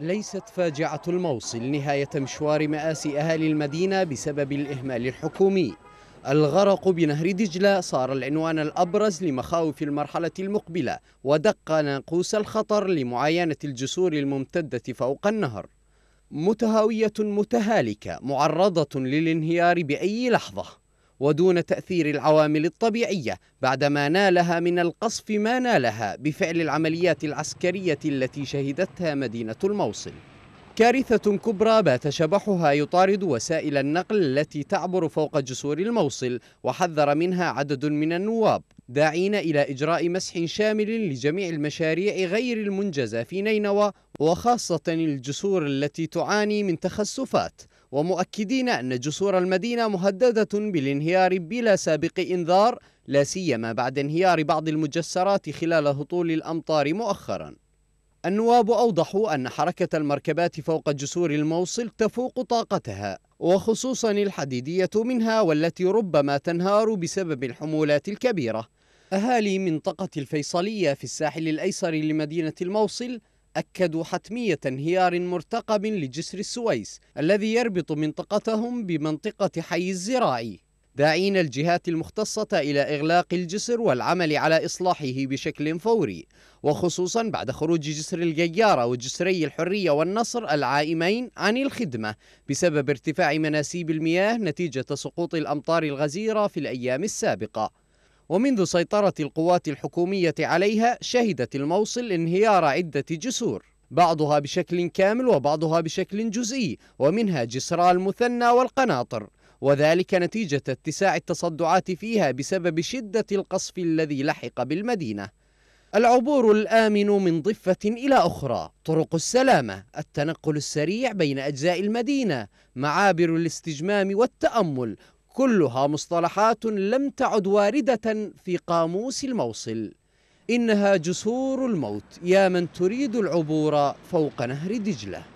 ليست فاجعة الموصل نهاية مشوار مآسي أهالي المدينة بسبب الإهمال الحكومي الغرق بنهر دجلة صار العنوان الأبرز لمخاوف المرحلة المقبلة ودق ناقوس الخطر لمعاينة الجسور الممتدة فوق النهر متهاوية متهالكة معرضة للانهيار بأي لحظة ودون تأثير العوامل الطبيعية بعدما نالها من القصف ما نالها بفعل العمليات العسكرية التي شهدتها مدينة الموصل كارثة كبرى بات شبحها يطارد وسائل النقل التي تعبر فوق جسور الموصل وحذر منها عدد من النواب داعين إلى إجراء مسح شامل لجميع المشاريع غير المنجزة في نينوى وخاصة الجسور التي تعاني من تخسفات ومؤكدين أن جسور المدينة مهددة بالانهيار بلا سابق إنذار لا سيما بعد انهيار بعض المجسرات خلال هطول الأمطار مؤخراً النواب أوضحوا أن حركة المركبات فوق جسور الموصل تفوق طاقتها وخصوصا الحديدية منها والتي ربما تنهار بسبب الحمولات الكبيرة أهالي منطقة الفيصلية في الساحل الأيسر لمدينة الموصل أكدوا حتمية انهيار مرتقب لجسر السويس الذي يربط منطقتهم بمنطقة حي الزراعي داعين الجهات المختصة إلى إغلاق الجسر والعمل على إصلاحه بشكل فوري وخصوصا بعد خروج جسر الجيارة وجسري الحرية والنصر العائمين عن الخدمة بسبب ارتفاع مناسيب المياه نتيجة سقوط الأمطار الغزيرة في الأيام السابقة ومنذ سيطرة القوات الحكومية عليها شهدت الموصل انهيار عدة جسور بعضها بشكل كامل وبعضها بشكل جزئي ومنها جسر المثنى والقناطر وذلك نتيجة اتساع التصدعات فيها بسبب شدة القصف الذي لحق بالمدينة العبور الآمن من ضفة إلى أخرى طرق السلامة التنقل السريع بين أجزاء المدينة معابر الاستجمام والتأمل كلها مصطلحات لم تعد وارده في قاموس الموصل انها جسور الموت يا من تريد العبور فوق نهر دجله